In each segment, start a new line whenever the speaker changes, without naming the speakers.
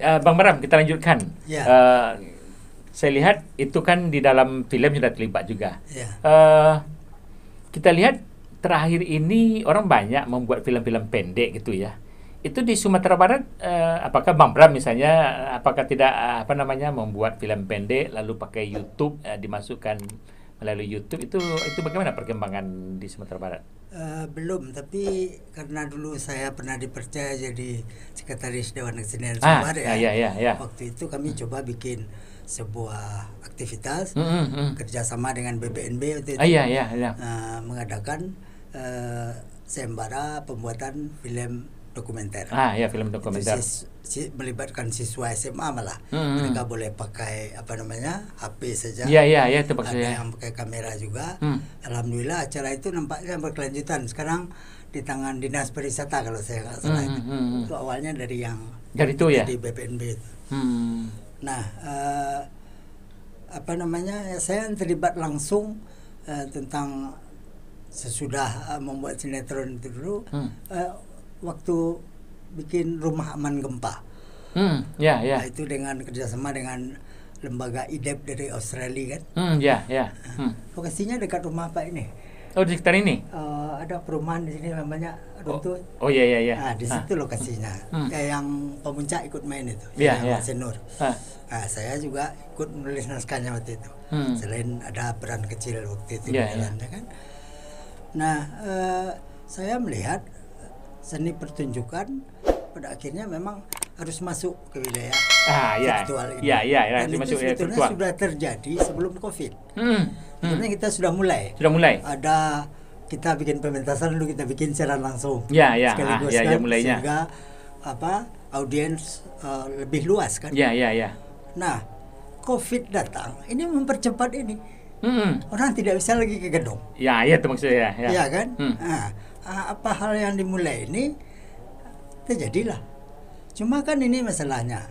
uh, Bang Maram kita lanjutkan. Yeah. Ya. Uh, saya lihat itu kan di dalam film sudah terlibat juga. Yeah. Ya. Uh, kita lihat terakhir ini orang banyak membuat film-film pendek gitu ya. Itu di Sumatera Barat uh, apakah Bang Bram misalnya apakah tidak eh, apa namanya membuat film pendek lalu pakai YouTube uh, dimasukkan melalui YouTube itu itu bagaimana perkembangan di Sumatera Barat?
Uh, belum, tapi karena dulu saya pernah dipercaya jadi sekretaris Dewan Kesenian ah, Sumatera ya. Ya, ya, ya. Waktu itu kami hmm. coba bikin sebuah aktivitas hmm, hmm, hmm. kerjasama dengan BBNB untuk ah, ya, ya, ya. Uh, mengadakan uh, sembara pembuatan film dokumenter. Ah ya film dokumenter. Sis, sis, melibatkan siswa SMA malah hmm, mereka hmm. boleh pakai apa namanya HP saja. Iya iya iya itu maksudnya. Ada yang pakai kamera juga. Hmm. Alhamdulillah acara itu nampaknya berkelanjutan. Sekarang di tangan dinas pariwisata kalau saya nggak salah hmm, itu. Hmm, hmm. itu awalnya dari yang dari itu ya di BPNB. Itu. Hmm. Nah uh, apa namanya ya, saya terlibat langsung uh, tentang sesudah uh, membuat sinetron itu dulu. Hmm. Uh, waktu bikin rumah aman gempa. Hmm, ya, ya. Nah, itu dengan kerjasama dengan lembaga IDEP dari Australia kan.
Hmm, ya, ya.
Nah, hmm. Lokasinya dekat rumah apa ini. Oh, di sekitar ini? Uh, ada perumahan di sini namanya oh, Runtuh. Oh, iya, ya ya, iya. Nah, di ah. situ lokasinya. Hmm. Kayak yang pemuncak ikut main itu. Iya, yeah, iya. Ah. Nah, saya juga ikut menulis naskahnya waktu itu. Hmm. Selain ada peran kecil waktu itu. Iya, yeah, iya. Kan. Nah, uh, saya melihat seni pertunjukan pada akhirnya memang harus masuk ke wilayah ah, ya, virtual ini. Ya, ya, ya, Dan itu sebetulnya virtual. sudah terjadi sebelum COVID. Hmm, hmm. kita sudah mulai. Sudah mulai. Ada kita bikin pementasan lalu kita bikin secara langsung. Ya, ya. Sekaligus ah, ya, ya, mulainya. sehingga apa audiens uh, lebih luas kan. Ya, ya, ya. Nah, COVID datang, ini mempercepat ini. Hmm. hmm. Orang tidak bisa lagi ke gedung.
Ya, iya itu maksudnya ya. ya. Iya ya, kan? Hmm.
Nah, Ah, apa hal yang dimulai ini terjadilah ya, cuma kan ini masalahnya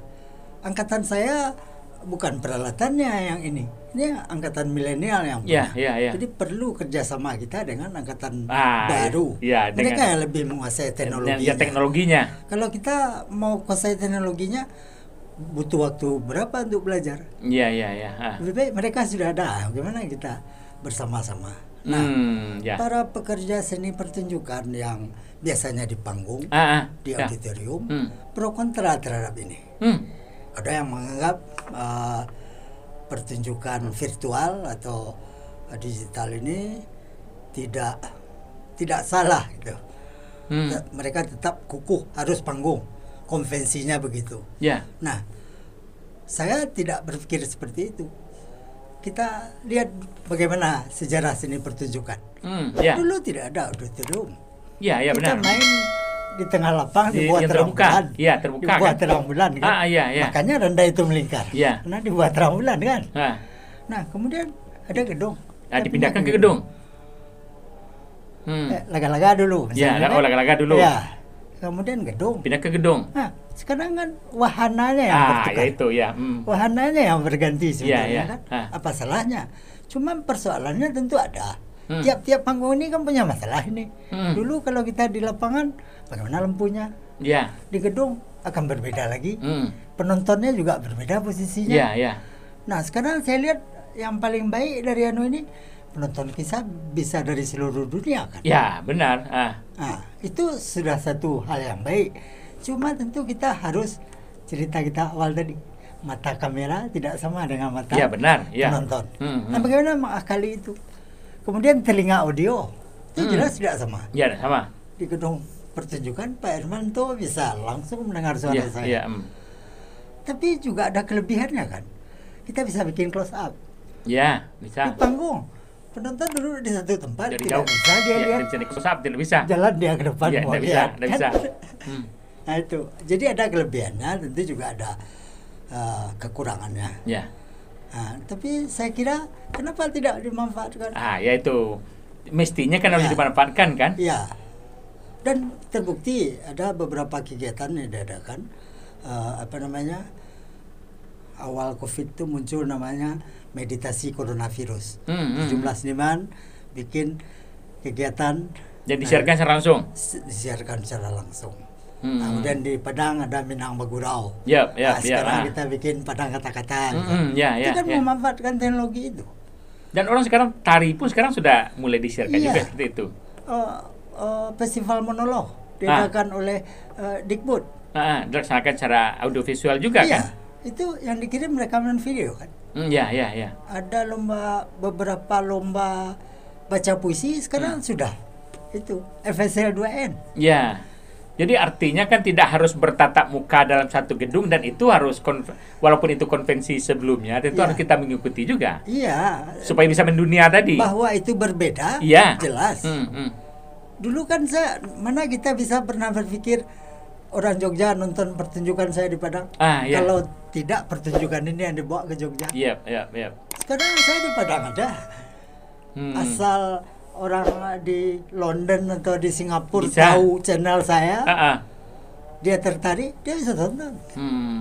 angkatan saya bukan peralatannya yang ini ini angkatan milenial yang ya, punya yeah, yeah, yeah. jadi perlu kerjasama kita dengan angkatan ah, baru yeah, mereka yang lebih menguasai teknologinya. Ya,
teknologinya
kalau kita mau kuasai teknologinya butuh waktu berapa untuk belajar
iya ya iya iya
lebih baik mereka sudah ada bagaimana kita bersama-sama Nah, hmm, ya. para pekerja seni pertunjukan yang biasanya di panggung, ah, ah, di ya. auditorium, hmm. pro kontra terhadap ini. Hmm. Ada yang menganggap uh, pertunjukan virtual atau digital ini tidak tidak salah gitu. Hmm. Mereka tetap kukuh harus panggung, konvensinya begitu. Ya. Nah, saya tidak berpikir seperti itu kita lihat bagaimana sejarah seni pertunjukan. Hmm, yeah. Dulu tidak ada auditorium. Iya, yeah, yeah, kita main di tengah lapang di, dibuat terang terbuka. bulan. Iya, terbuka. Dibuat kan? terang bulan kan. Ah, iya, iya. Makanya rendah itu melingkar. Iya. Karena dibuat terang bulan kan. Ah. Nah, kemudian ada gedung. Nah, dipindahkan ke gedung. Hmm. Eh, laga-laga dulu. Iya, oh, kan? laga-laga dulu. Iya. Kemudian gedung.
Pindah ke gedung.
Nah, sekarang kan wahananya yang ah, bertukar. Ya itu ya. Hmm. Wahananya yang berganti ya, sebenarnya ya, ya. kan. Apa salahnya? Cuma persoalannya tentu ada. Hmm. Tiap-tiap hmm. panggung ini kan punya masalah ini. Hmm. Dulu kalau kita di lapangan bagaimana lampunya? Ya. Di gedung akan berbeda lagi. Hmm. Penontonnya juga berbeda posisinya. Ya, ya. Nah, sekarang saya lihat yang paling baik dari anu ini penonton kisah bisa dari seluruh dunia kan? Ya, benar. Ah. Nah, itu sudah satu hal yang baik Cuma tentu kita harus cerita kita awal tadi mata kamera tidak sama dengan mata ya, benar, ya. penonton. Hmm, hmm. Nah bagaimana mengakali itu? Kemudian telinga audio
itu hmm. jelas tidak sama.
Ya sama. Di gedung pertunjukan Pak Herman tuh bisa langsung mendengar suara ya, saya. Ya, hmm. Tapi juga ada kelebihannya kan. Kita bisa bikin close up. Ya bisa. Di panggung penonton dulu di satu tempat Dari tidak jauh. bisa dia ya, lihat. bisa close up tidak bisa. Jalan dia ke depan. Ya, tidak bisa, tidak kan? bisa. Hmm nah, itu jadi ada kelebihannya tentu juga ada uh, kekurangannya ya yeah. nah, tapi saya kira kenapa tidak dimanfaatkan
ah ya itu mestinya kan ya. harus dimanfaatkan kan ya
dan terbukti ada beberapa kegiatan yang diadakan uh, apa namanya awal covid itu muncul namanya meditasi coronavirus hmm, hmm. sejumlah seniman bikin kegiatan jadi disiarkan nah, secara langsung disiarkan secara langsung Hmm. Kemudian di Padang ada Minang Bagurau. Yep, yep, nah, sekarang yep, ah. kita bikin Padang kata-kata. Mm -hmm, yeah, hmm, yeah, kita yeah. Kan ya. memanfaatkan teknologi itu.
Dan orang sekarang tari pun sekarang sudah mulai disiarkan yeah. juga seperti itu.
Uh, uh, festival monolog diadakan ah. oleh uh, Dikbud.
Ah, ah dilaksanakan secara audiovisual juga yeah. kan?
Itu yang dikirim rekaman video kan?
Hmm, ya yeah, ya. Yeah.
Ada lomba beberapa lomba baca puisi sekarang hmm. sudah itu FSL 2N.
ya. Yeah jadi artinya kan tidak harus bertatap muka dalam satu gedung dan itu harus walaupun itu konvensi sebelumnya tentu ya. harus kita mengikuti juga.
Iya.
Supaya bisa mendunia tadi. Bahwa
itu berbeda. Iya. Jelas. Hmm, hmm. Dulu kan saya mana kita bisa pernah berpikir orang Jogja nonton pertunjukan saya di Padang. Ah, iya. Kalau tidak pertunjukan ini yang dibawa ke Jogja. Iya, iya, iya. Sekarang saya di Padang ada. Hmm. Asal orang di London atau di Singapura bisa. tahu channel saya, uh -uh. dia tertarik, dia bisa tonton.
Hmm.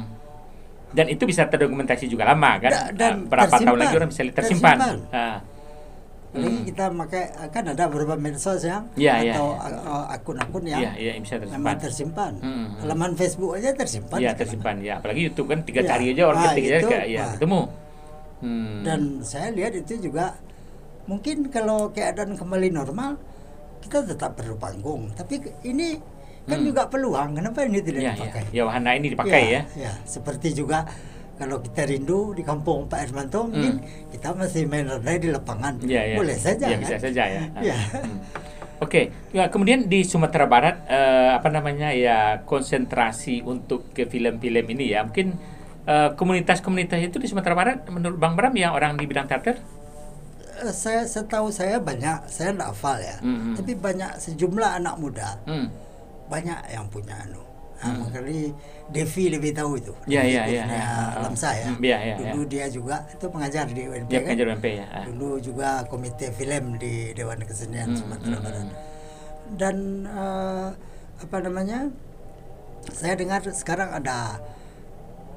Dan itu bisa terdokumentasi juga lama kan? Da, dan uh, berapa tersimpan. tahun lagi orang bisa tersimpan. tersimpan. Ah.
Hmm. kita pakai kan ada beberapa medsos yang ya, atau akun-akun ya. yang ya, ya, bisa tersimpan. Memang tersimpan. Hmm. Halaman Facebook aja tersimpan. Ya
tersimpan ya. Apalagi YouTube kan tiga ya. cari aja orang ah, ketik aja ya ketemu. Hmm. Dan
saya lihat itu juga mungkin kalau keadaan kembali normal kita tetap perlu panggung tapi ini kan hmm. juga peluang kenapa ini tidak ya, ya. dipakai
ya. ya wahana ini dipakai ya, ya
ya seperti juga kalau kita rindu di kampung Pak Hermanto hmm. mungkin kita masih main rendah di lapangan ya, ya. boleh saja ya, kan? bisa saja ya, ya. Hmm.
Oke, okay. ya, kemudian di Sumatera Barat eh, apa namanya ya konsentrasi untuk ke film-film ini ya mungkin eh, komunitas-komunitas uh, itu di Sumatera Barat menurut Bang Bram ya orang di bidang teater
Eh, saya setahu saya banyak saya tidak hafal ya mm-hmm. tapi banyak sejumlah anak muda mm. banyak yang punya anu Nah, mm. Makanya Devi lebih tahu itu. Iya iya iya. saya hmm, ya. yeah, yeah, Dulu yeah. dia juga itu pengajar di UNP. yeah, ya, kan? pengajar UNP ya. Ah. Dulu juga komite film di Dewan Kesenian hmm. Sumatera hmm. Barat. Hmm. Dan uh, apa namanya? Saya dengar sekarang ada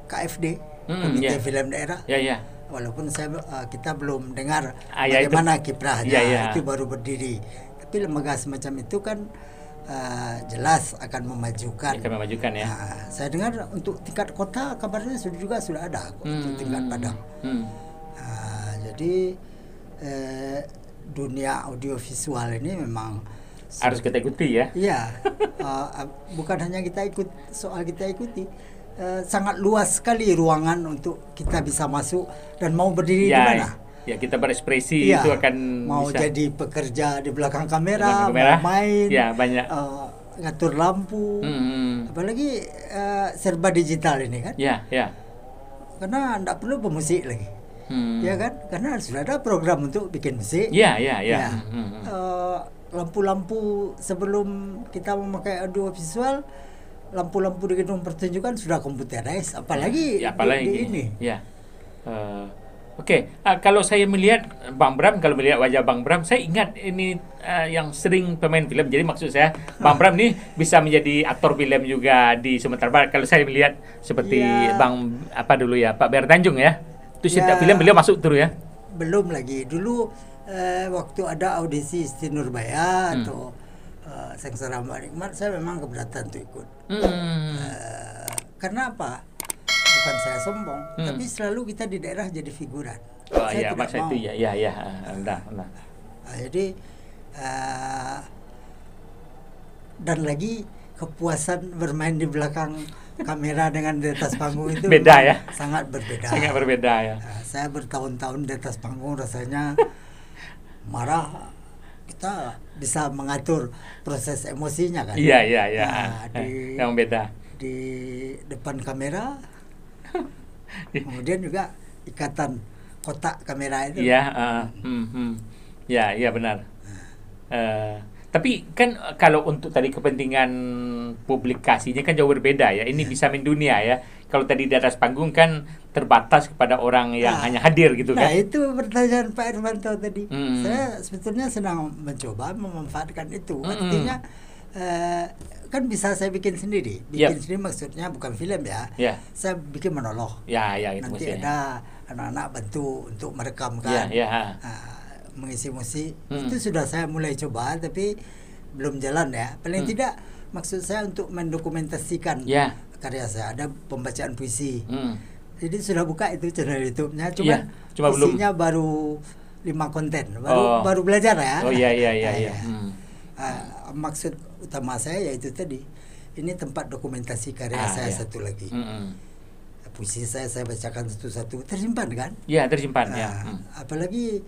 KFD, hmm, komite yeah. film daerah. yeah, Yeah walaupun saya uh, kita belum dengar ah, ya bagaimana itu, kiprahnya ya, ya. itu baru berdiri tapi lembaga semacam itu kan uh, jelas akan memajukan akan
memajukan ya nah,
saya dengar untuk tingkat kota kabarnya sudah juga sudah ada hmm. untuk tingkat hmm, padang hmm. uh, jadi uh, dunia audiovisual ini memang
harus kita ikuti ya.
Iya, uh, bukan hanya kita ikut soal kita ikuti, Eh, sangat luas sekali ruangan untuk kita bisa masuk dan mau berdiri ya, di mana.
Ya kita berekspresi ya, itu akan mau bisa. jadi
pekerja di belakang kamera, di belakang kamera. main, ya banyak. Uh, ngatur lampu,
hmm.
apalagi uh, serba digital ini kan. Ya, ya. Karena tidak perlu pemusik lagi, hmm. ya kan? Karena sudah ada program untuk bikin musik. Ya, ya, ya. ya. Hmm. Uh, lampu-lampu sebelum kita memakai audio visual lampu-lampu di gedung pertunjukan sudah komputeris apalagi, ya, apalagi di, di ini.
Ya. Uh, Oke, okay. uh, kalau saya melihat eh, Bang Bram, kalau melihat wajah Bang Bram, saya ingat ini uh, yang sering pemain film. Jadi maksud saya, Bang Bram ini bisa menjadi aktor film juga di Sumatera Barat. Kalau saya melihat seperti ya. Bang apa dulu ya, Pak Ber Tanjung ya,
itu ya. film beliau masuk dulu ya. Belum lagi dulu uh, waktu ada audisi Siti Nurbaya hmm. atau Sengsara nikmat saya memang keberatan untuk ikut. Hmm. Uh, eh, kenapa? Bukan saya sombong, hmm. tapi selalu kita di daerah jadi figuran. Oh saya iya, ya, tidak mau. itu ya, ya, ya, nah, nah. Uh, ah, jadi uh, dan lagi kepuasan bermain di belakang kamera dengan di atas panggung itu beda ya sangat berbeda sangat berbeda ya uh, saya bertahun-tahun di atas panggung rasanya marah kita bisa mengatur proses emosinya kan. Iya iya iya. Nah, yang beda. Di depan kamera. kemudian juga ikatan kotak kamera itu. Iya.
Uh, hmm, hmm. Ya iya benar. Uh, tapi kan eh, kalau untuk tadi kepentingan publikasinya kan jauh berbeda ya. Ini iya. bisa mendunia ya. Kalau tadi di atas panggung kan terbatas kepada orang yang nah, hanya hadir gitu kan. Nah itu
pertanyaan Pak Irmanto tadi. Hmm. Saya sebetulnya senang mencoba memanfaatkan itu. Hmm. Artinya eh, kan bisa saya bikin sendiri. Bikin yep. Ya. sendiri maksudnya bukan film ya. Yeah. Saya bikin monolog. Ya, ya, itu Nanti maksudnya. ada anak-anak bantu untuk merekam kan. Ya, ya mengisi musik hmm. itu sudah saya mulai coba tapi belum jalan ya paling hmm. tidak maksud saya untuk mendokumentasikan yeah. karya saya ada pembacaan puisi hmm. jadi sudah buka itu channel YouTube-nya cuma yeah. Cuma belum. baru lima konten baru oh. baru belajar ya oh iya iya iya, iya. Hmm. Uh, maksud utama saya yaitu tadi ini tempat dokumentasi karya ah, saya iya. satu lagi -hmm. hmm. puisi saya saya bacakan satu-satu tersimpan kan iya, ya tersimpan uh, ya hmm. apalagi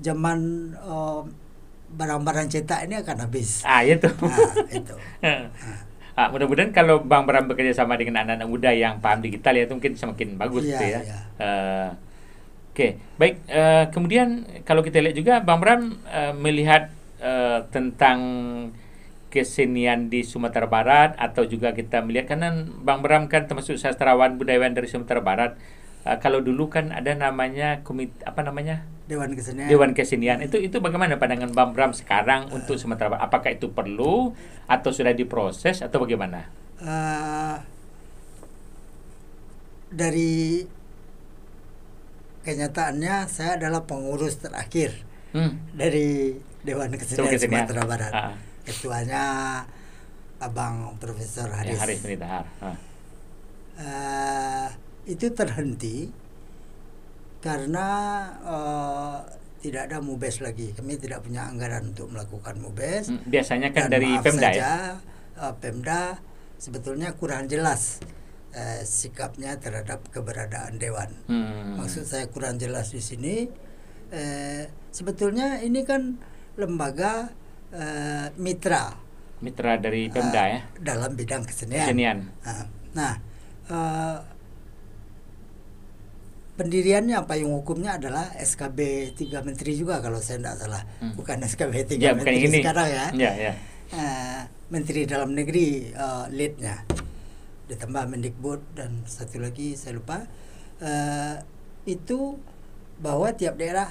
zaman barang eh, barang-barang cetak ini akan habis. Ah itu. Nah, itu.
Ah. Ah. ah, mudah-mudahan kalau Bang Bram bekerja sama dengan anak-anak muda yang paham digital ya itu mungkin semakin bagus iya, gitu ya. ya. Uh, Oke, okay. baik. Uh, kemudian kalau kita lihat juga Bang Bram uh, melihat uh, tentang kesenian di Sumatera Barat atau juga kita melihat karena Bang Bram kan termasuk sastrawan budayawan dari Sumatera Barat Eh, kalau dulu kan ada namanya komit apa namanya Dewan Kesenian. Dewan Kesenian itu itu bagaimana pandangan Bang Bram sekarang uh, untuk Sumatera Barat? Apakah itu perlu atau sudah diproses atau bagaimana?
Uh, dari kenyataannya saya adalah pengurus terakhir hmm. dari Dewan Kesenian, Dewan Kesenian. Sumatera Barat. Uh. Ketuanya Abang Profesor Haris. Ya, Haris Menitahar itu terhenti karena uh, tidak ada mubes lagi. Kami tidak punya anggaran untuk melakukan mubes. Hmm, biasanya kan Dan dari maaf Pemda ya? saja, ya. Pemda sebetulnya kurang jelas uh, sikapnya terhadap keberadaan dewan.
Hmm. Maksud
saya kurang jelas di sini. Uh, sebetulnya ini kan lembaga uh, mitra.
Mitra dari Pemda uh, ya.
Dalam bidang kesenian. Kesenian. nah. Uh, pendiriannya payung hukumnya adalah SKB tiga menteri juga kalau saya tidak salah hmm. bukan SKB tiga ya, menteri bukan ini. sekarang ya, ya, ya. Uh, menteri dalam negeri uh, leadnya ditambah Mendikbud dan satu lagi saya lupa uh, itu bahwa tiap daerah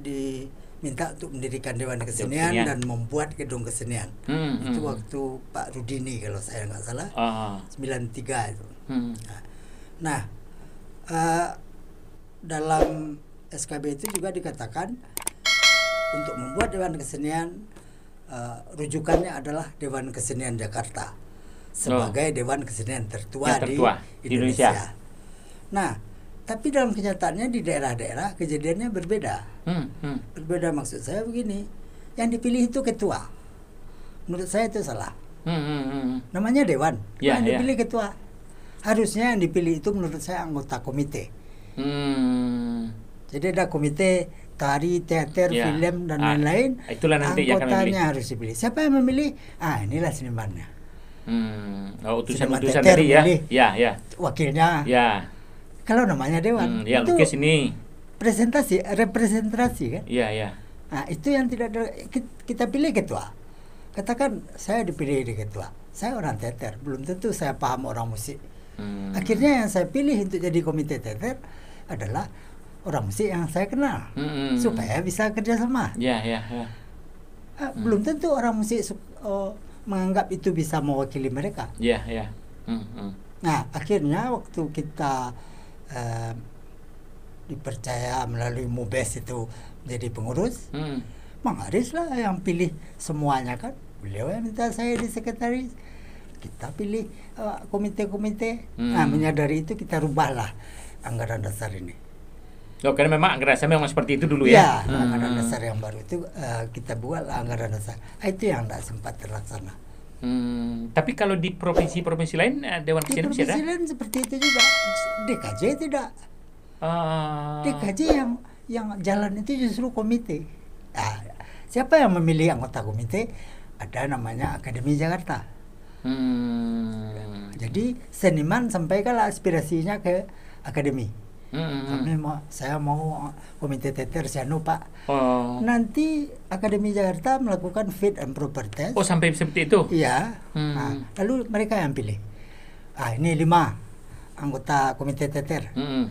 diminta untuk mendirikan dewan kesenian, dan membuat gedung kesenian hmm, hmm, itu hmm. waktu Pak Rudini kalau saya nggak salah uh -huh. 93 itu hmm. nah, nah uh, dalam SKB itu juga dikatakan untuk membuat Dewan Kesenian uh, rujukannya adalah Dewan Kesenian Jakarta
sebagai oh.
Dewan Kesenian tertua, tertua di, di Indonesia. Indonesia. Nah, tapi dalam kenyataannya di daerah-daerah kejadiannya berbeda. Hmm, hmm. Berbeda maksud saya begini, yang dipilih itu ketua. Menurut saya itu salah. Hmm, hmm, hmm. hmm. Namanya dewan, yeah, yang dipilih yeah. ketua. Harusnya yang dipilih itu menurut saya anggota komite. Hmm. Jadi ada komite tari, teater, ya. film dan ah, lain-lain. Ah, itulah nanti yang akan memilih. harus dipilih. Siapa yang memilih? Ah, inilah senimannya.
Hmm. Oh, utusan-utusan utusan tadi ya. Ya, ya.
Wakilnya. Ya. Kalau namanya dewan. Hmm, ya, itu lukis ini. Presentasi, representasi kan? Iya, iya. Nah, itu yang tidak ada, kita pilih ketua. Katakan saya dipilih di ketua. Saya orang teater, belum tentu saya paham orang musik. Hmm. Akhirnya yang saya pilih untuk jadi komite teater adalah orang musik yang saya kenal hmm, hmm, supaya bisa kerjasama.
Ya, ya, ya.
hmm. Belum tentu orang musik uh, oh, menganggap itu bisa mewakili mereka.
Ya, ya. Hmm, hmm.
Nah, akhirnya waktu kita uh, dipercaya melalui Mubes itu jadi pengurus, hmm. Mang lah yang pilih semuanya kan. Beliau yang minta saya di sekretaris kita pilih eh, komite-komite. Uh, hmm. Nah, mm. menyadari itu kita rubahlah anggaran dasar ini.
Oh, karena memang anggaran dasar memang seperti itu dulu ya. Ya, hmm. anggaran dasar yang
baru itu uh, kita buat anggaran dasar. Ah, itu yang tidak sempat terlaksana. Hmm,
tapi kalau di provinsi-provinsi lain eh, Dewan Kesenian, Di provinsi
lain seperti itu juga. DKJ tidak. Uh. Ah. DKJ yang yang jalan itu justru komite. Nah, siapa yang memilih anggota komite? Ada namanya Akademi Jakarta. Hmm. Jadi seniman sampaikanlah aspirasinya ke akademi. Mm-hmm. Kami mau, saya mau komite teter saya lupa. Oh. Nanti Akademi Jakarta melakukan fit and proper test. Oh sampai
seperti itu? Iya.
Mm. Nah, lalu mereka yang pilih. Ah ini lima anggota komite teter. Mm-hmm. Hmm.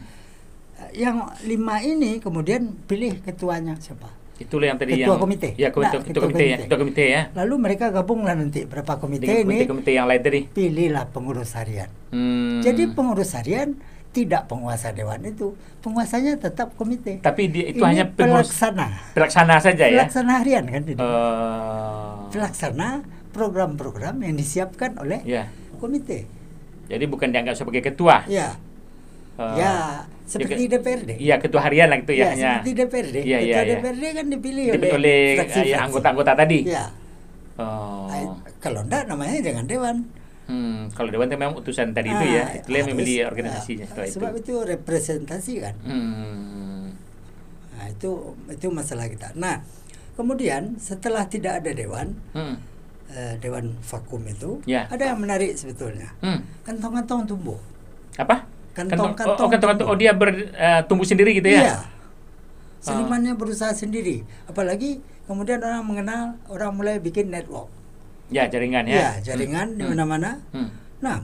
Yang lima ini kemudian pilih ketuanya siapa? Itulah yang tadi ketua yang komite. Ya, komite, nah, ketua, ketua komite, ya, komite ya, ketua komite ya. Lalu mereka gabunglah nanti berapa komite Dengan ini. Komite-komite yang lain tadi. Pilihlah pengurus harian.
Mm. Jadi
pengurus harian tidak penguasa dewan itu penguasanya tetap komite tapi dia, itu Ini hanya pelaksana
pelaksana saja ya pelaksana harian kan jadi uh, oh.
pelaksana program-program yang disiapkan oleh yeah. komite
jadi bukan dianggap sebagai ketua ya uh, ya, ya seperti ya, DPRD iya ketua harian lah itu ya, ya hanya seperti DPRD ya, ya ketua ya, DPRD ya. kan dipilih, dipilih oleh, eh, anggota-anggota tadi ya. Oh. Eh, kalau enggak
namanya jangan dewan Hmm,
kalau dewan itu memang utusan tadi ya, ah, itu ya, itu yang memilih organisasinya ah, setelah sebab itu. Sebab
itu representasi kan. Hmm. Nah, itu itu masalah kita. Nah, kemudian setelah tidak ada dewan, hmm. eh, dewan vakum itu, ya. ada yang menarik sebetulnya. Hmm. Kantong-kantong tumbuh. Apa? Kantong-kantong. Oh, oh,
kantong-kantong. Oh, dia ber uh, sendiri gitu ya? Iya. Ah. Senimannya
berusaha sendiri. Apalagi kemudian orang mengenal, orang mulai bikin network. Ya jaringan ya. Ya jaringan hmm. di mana-mana. Hmm. Nah,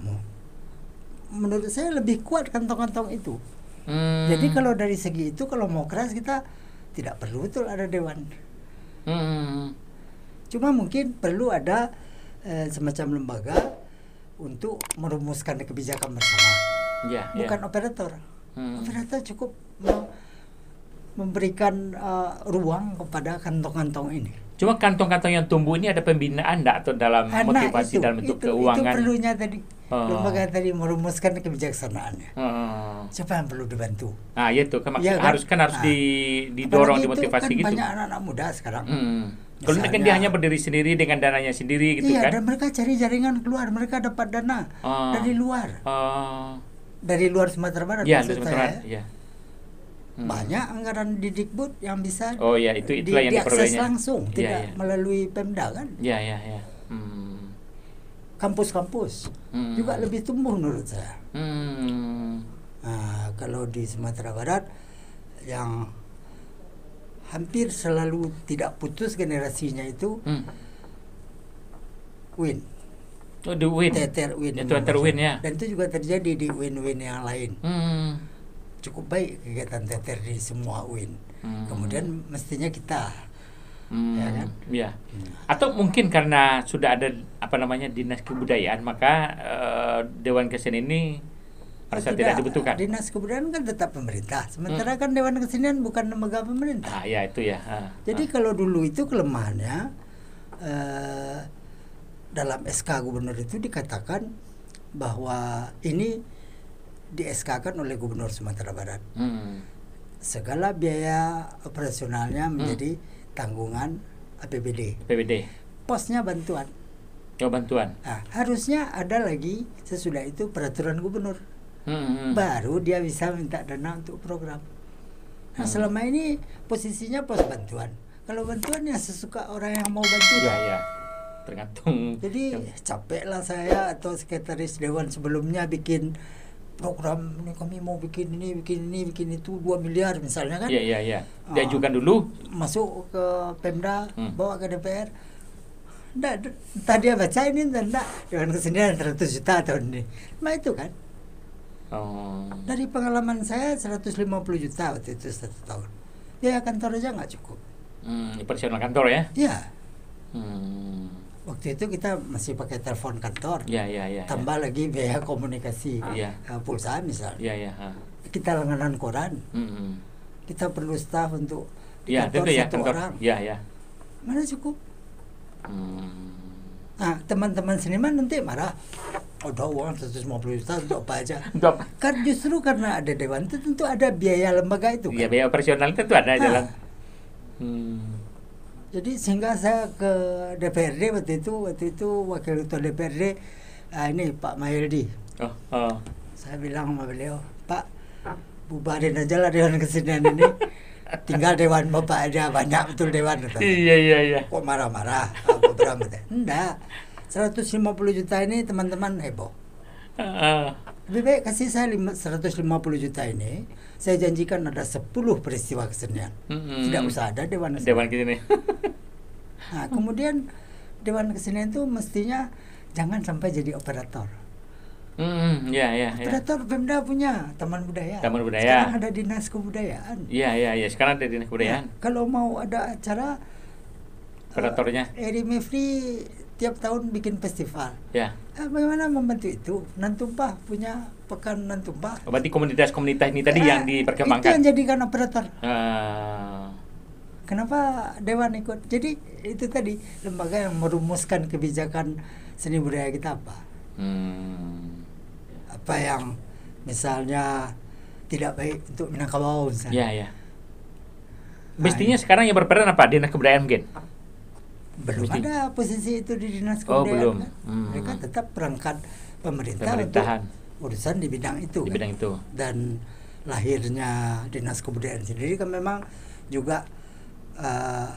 menurut saya lebih kuat kantong-kantong itu. Hmm. Jadi kalau dari segi itu kalau mau keras kita tidak perlu betul ada dewan. Hmm. Cuma mungkin perlu ada eh, semacam lembaga untuk merumuskan kebijakan bersama. Yeah, ya. Bukan yeah. operator. Hmm. Operator cukup memberikan uh, ruang kepada kantong-kantong ini.
Cuma kantong-kantong yang tumbuh ini ada pembinaan enggak atau dalam Anak motivasi itu, dalam bentuk itu, keuangan? Itu perlunya tadi oh. lembaga
tadi merumuskan kebijaksanaannya. Oh. Siapa yang perlu dibantu?
Ah, itu iya kan, ya, kan? harus kan harus nah, di, didorong dimotivasi kan gitu. Banyak
anak-anak muda sekarang. Hmm.
Ya Kalau mereka dia hanya berdiri sendiri dengan dananya sendiri gitu iya, kan? Iya, dan
mereka cari jaringan keluar, mereka dapat dana oh. dari luar.
Oh.
Dari luar Sumatera Barat. Iya, dari Sumatera Barat. Ya hmm. banyak anggaran didikbud yang bisa oh ya itu di, yang diakses langsung ya, tidak ya. melalui pemda kan ya ya ya hmm. kampus-kampus hmm. juga lebih tumbuh menurut saya hmm. nah, kalau di Sumatera Barat yang hampir selalu tidak putus generasinya itu hmm. win oh the win win ya, win ya dan itu juga terjadi di win-win yang lain hmm cukup baik kegiatan teater di semua UIN. Hmm. Kemudian mestinya kita hmm, ya kan?
Ya. Hmm. Atau mungkin karena sudah ada apa namanya dinas kebudayaan maka uh, Dewan Kesenian ini merasa oh, tidak, tidak dibutuhkan. Dinas
kebudayaan kan tetap pemerintah, hmm. sementara hmm. kan Dewan Kesenian bukan lembaga pemerintah. Ah, ya itu ya.
Ah, Jadi ah.
kalau dulu itu kelemahannya uh, dalam SK gubernur itu dikatakan bahwa ini di-SK-kan oleh Gubernur Sumatera Barat. Hmm. Segala biaya operasionalnya hmm. menjadi hmm. tanggungan APBD. APBD. Posnya bantuan.
Oh, bantuan. Nah,
harusnya ada lagi sesudah itu peraturan gubernur. Hmm, hmm. Baru dia bisa minta dana untuk program. Nah, hmm. selama ini posisinya pos bantuan. Kalau bantuan ya sesuka orang yang mau bantu. Ya,
ya tergantung jadi
capeklah saya atau sekretaris dewan sebelumnya bikin program ini kami mau bikin ini bikin ini bikin itu 2 miliar misalnya kan. Iya iya
iya. Diajukan uh, dulu
masuk ke Pemda, hmm. bawa ke DPR. Nggak, tadi dia baca ini enggak dengan kesenian 100 juta tahun ini. Ma nah, itu kan. Oh. Dari pengalaman saya 150 juta waktu itu satu tahun. Ya kantor aja nggak cukup.
Hmm, personal kantor ya?
Iya. Hmm waktu itu kita masih pakai telepon kantor. Ya,
ya, ya, ya. tambah ya. lagi biaya
komunikasi ya. pulsa misalnya. Ya, ya, ah. Kita langganan koran. Mm -hmm. Kita perlu staff untuk ya, kantor itu ya, satu kantor. orang. Ya, ya. Mana cukup? Hmm. Nah, teman-teman seniman nanti marah. Udah oh, seratus uang 150 juta untuk apa aja? kan justru karena ada dewan itu tentu ada biaya lembaga itu ya, kan. Ya, biaya
operasional tentu ada aja nah. Hmm
jadi sehingga saya ke DPRD waktu itu waktu itu wakil ketua DPRD uh, ah, ini Pak Mahyildi. Oh, ah, ah. Saya bilang sama beliau, Pak bubarin aja lah dewan kesenian ini. Tinggal dewan bapak aja banyak betul dewan. Iya iya iya. Kok marah-marah? Apa berapa? Gitu. Enggak. 150 juta ini teman-teman heboh. Uh. Lebih baik kasih saya 150 juta ini saya janjikan ada 10 peristiwa kesenian. Hmm. Tidak usah ada dewan kesenian. Dewan kesenian. nah, kemudian dewan kesenian itu mestinya jangan sampai jadi operator.
Hmm, ya, ya, operator
ya. Pemda punya Taman Budaya. Taman Budaya. Sekarang ada Dinas Kebudayaan.
Iya, iya, iya. Sekarang ada Dinas ya, Kebudayaan. Ya,
kalau mau ada acara
operatornya.
Uh, Eri Mifri tiap tahun bikin festival. Ya. Eh, bagaimana membantu itu? Nantumpah punya pekan Nantumpah.
Oh, berarti komunitas-komunitas ini tadi eh, yang diperkembangkan. Itu yang
jadikan operator.
Uh.
Kenapa dewan ikut? Jadi itu tadi lembaga yang merumuskan kebijakan seni budaya kita apa?
Hmm.
Apa yang misalnya tidak baik untuk Minangkabau misalnya.
Ya, ya. Mestinya sekarang yang berperan apa? Dinas kebudayaan mungkin belum Mesti.
ada posisi itu di dinas oh, kebudayaan. belum. Kan? Hmm. Mereka tetap perangkat pemerintah pemerintahan untuk urusan di bidang itu. Di kan? itu. Dan lahirnya dinas kebudayaan sendiri kan memang juga uh,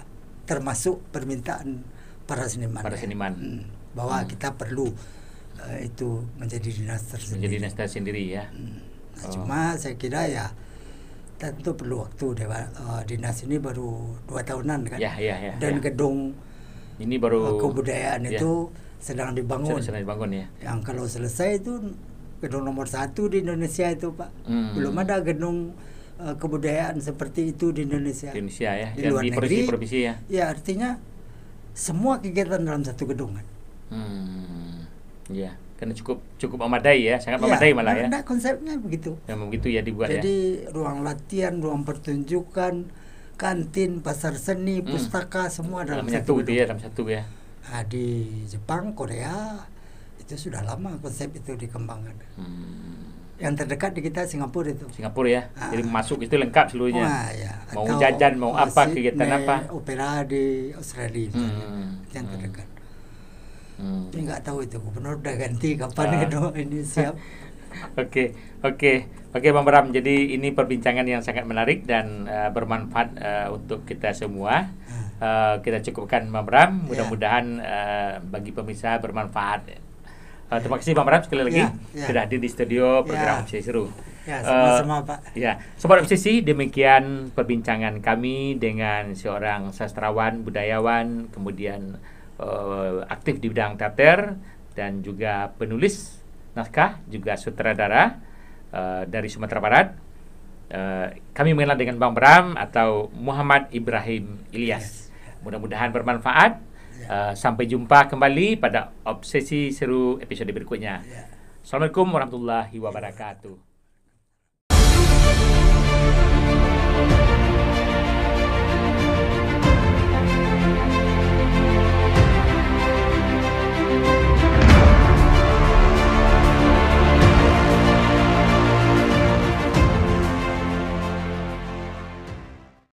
termasuk permintaan para seniman. Para ya? seniman. Ya? Hmm. Bahwa hmm. kita perlu uh, itu menjadi dinas tersendiri. Menjadi
dinas tersendiri ya. Hmm. Nah, oh. Cuma
saya kira ya tentu perlu waktu dewa, uh, dinas ini baru dua tahunan kan. Ya, ya, ya, Dan ya. gedung
ini baru kebudayaan ya. itu
sedang dibangun. Sedang,
sedang dibangun ya.
Yang kalau selesai itu gedung nomor satu di Indonesia itu pak. Hmm. Belum ada gedung uh, kebudayaan seperti itu di Indonesia. Di Indonesia ya. Di luar di negeri. Provinsi ya. Ya artinya semua kegiatan dalam satu gedung kan.
Hmm. Ya. Karena cukup cukup memadai ya, sangat iya, memadai ya, malah ya.
konsepnya begitu.
Ya begitu ya dibuat Jadi, ya. Jadi
ruang latihan, ruang pertunjukan, kantin, pasar seni, hmm. pustaka semua dalam, dalam satu, Ya, dalam satu ya. Nah, di Jepang, Korea itu sudah lama konsep itu dikembangkan. Hmm. Yang terdekat di kita Singapura itu.
Singapura ya. Ah. Jadi masuk itu lengkap seluruhnya. Ah, ya. mau jajan, mau apa kegiatan apa?
Eh, opera di Australia hmm. Itu yang hmm. terdekat. Hmm. Ini nggak tahu itu gubernur udah ganti kapan ah. itu ini siap.
Oke, oke, oke, Bang Bram. Jadi ini perbincangan yang sangat menarik dan uh, bermanfaat uh, untuk kita semua. Uh, kita cukupkan, Bang Bram. Ya. Mudah-mudahan uh, bagi pemirsa bermanfaat. Uh, terima kasih, Bang Bram, sekali lagi ya, ya. sudah hadir di studio ya. program ya. Seru. Ya, sama-sama uh, Pak. Ya, sobat obsesi demikian perbincangan kami dengan seorang sastrawan, budayawan, kemudian uh, aktif di bidang teater dan juga penulis naskah juga sutradara uh, dari Sumatera Barat. Uh, kami mengenal dengan Bang Bram atau Muhammad Ibrahim Ilyas. Yes. Mudah-mudahan bermanfaat. Yeah. Ya. Uh, sampai jumpa kembali pada obsesi seru episode berikutnya. Yeah. Assalamualaikum warahmatullahi wabarakatuh.